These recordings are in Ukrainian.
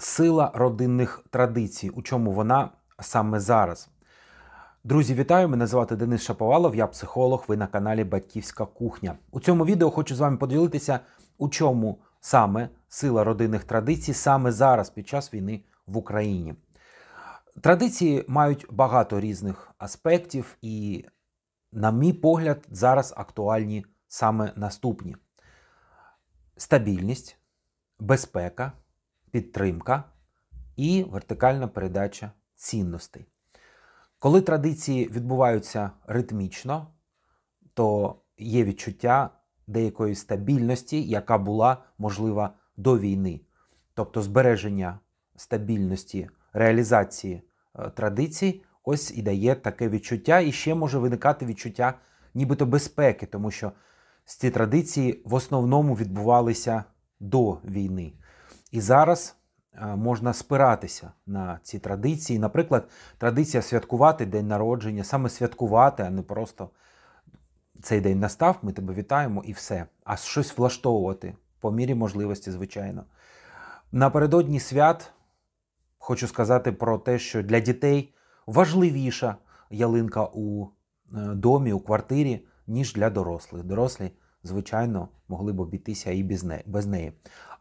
сила родинних традицій, у чому вона саме зараз. Друзі, вітаю! Мене звати Денис Шаповалов, я психолог. Ви на каналі Батьківська кухня. У цьому відео хочу з вами поділитися, у чому саме сила родинних традицій саме зараз, під час війни в Україні. Традиції мають багато різних аспектів, і, на мій погляд, зараз актуальні саме наступні: стабільність, безпека, підтримка і вертикальна передача цінностей. Коли традиції відбуваються ритмічно, то є відчуття деякої стабільності, яка була можлива до війни, тобто збереження стабільності реалізації е, традицій, ось і дає таке відчуття, і ще може виникати відчуття нібито безпеки, тому що ці традиції в основному відбувалися до війни. І зараз Е, можна спиратися на ці традиції. Наприклад, традиція святкувати день народження, саме святкувати, а не просто цей день настав, ми тебе вітаємо і все. А щось влаштовувати по мірі можливості, звичайно. Напередодні свят хочу сказати про те, що для дітей важливіша ялинка у е, домі, у квартирі, ніж для дорослих. Дорослі звичайно, могли б обійтися і без неї.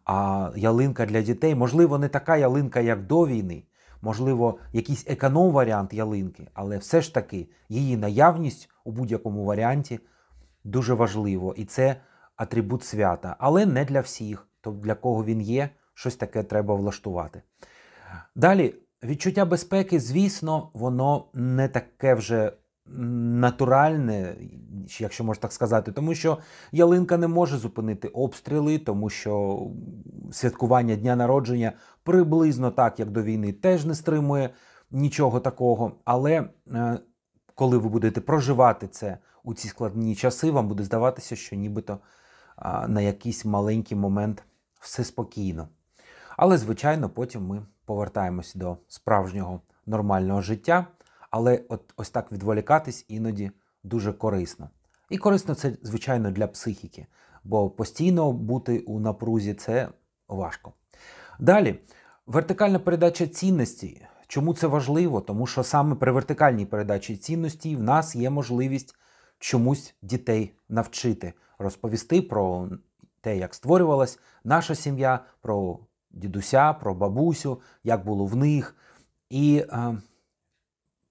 А ялинка для дітей, можливо, не така ялинка, як до війни, можливо, якийсь економ-варіант ялинки, але все ж таки її наявність у будь-якому варіанті дуже важливо. І це атрибут свята, але не для всіх. Тобто для кого він є, щось таке треба влаштувати. Далі, відчуття безпеки, звісно, воно не таке вже натуральне, якщо можна так сказати, тому що ялинка не може зупинити обстріли, тому що святкування дня народження приблизно так, як до війни, теж не стримує нічого такого. Але е, коли ви будете проживати це у ці складні часи, вам буде здаватися, що нібито на якийсь маленький момент все спокійно. Але, звичайно, потім ми повертаємось до справжнього нормального життя але от ось так відволікатись іноді дуже корисно. І корисно це, звичайно, для психіки, бо постійно бути у напрузі це важко. Далі, вертикальна передача цінності. Чому це важливо? Тому що саме при вертикальній передачі цінності в нас є можливість чомусь дітей навчити, розповісти про те, як створювалась наша сім'я, про дідуся, про бабусю, як було в них. І е,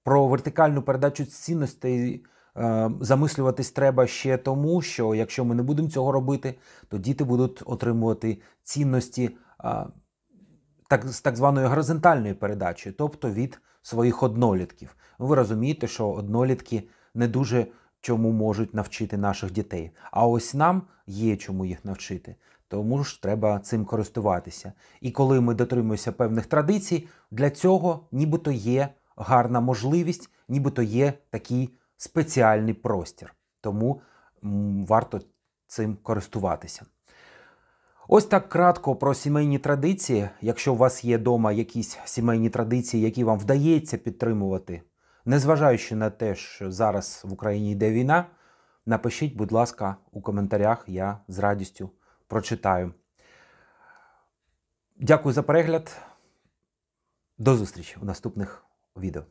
про вертикальну передачу цінностей е, замислюватись треба ще тому, що якщо ми не будемо цього робити, то діти будуть отримувати цінності е, так, з так званої горизонтальної передачі, тобто від своїх однолітків. Ви розумієте, що однолітки не дуже чому можуть навчити наших дітей. А ось нам є чому їх навчити. Тому ж треба цим користуватися. І коли ми дотримуємося певних традицій, для цього нібито є гарна можливість, нібито є такий спеціальний простір. Тому варто цим користуватися. Ось так кратко про сімейні традиції. Якщо у вас є вдома якісь сімейні традиції, які вам вдається підтримувати, незважаючи на те, що зараз в Україні йде війна, напишіть, будь ласка, у коментарях, я з радістю прочитаю. Дякую за перегляд. До зустрічі у наступних Widu.